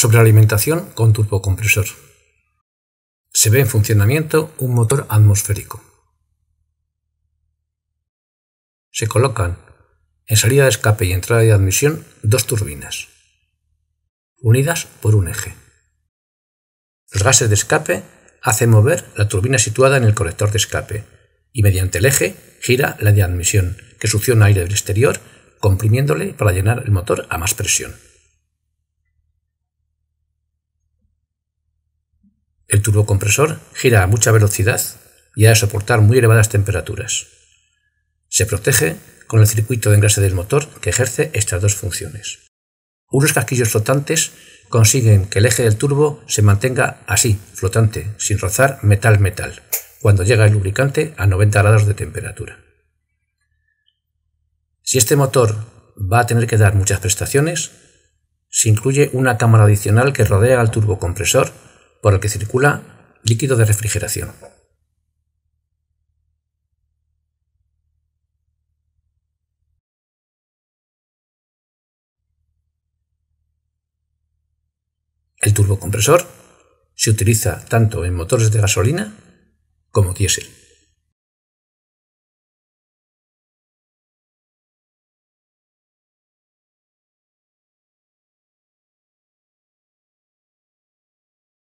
sobre alimentación con turbocompresor. Se ve en funcionamiento un motor atmosférico. Se colocan en salida de escape y entrada de admisión dos turbinas, unidas por un eje. Los gases de escape hacen mover la turbina situada en el colector de escape y mediante el eje gira la de admisión, que succiona aire del exterior comprimiéndole para llenar el motor a más presión. El turbocompresor gira a mucha velocidad y ha de soportar muy elevadas temperaturas. Se protege con el circuito de engrase del motor que ejerce estas dos funciones. Unos casquillos flotantes consiguen que el eje del turbo se mantenga así, flotante, sin rozar metal-metal, cuando llega el lubricante a 90 grados de temperatura. Si este motor va a tener que dar muchas prestaciones, se incluye una cámara adicional que rodea al turbocompresor por el que circula líquido de refrigeración. El turbocompresor se utiliza tanto en motores de gasolina como diésel.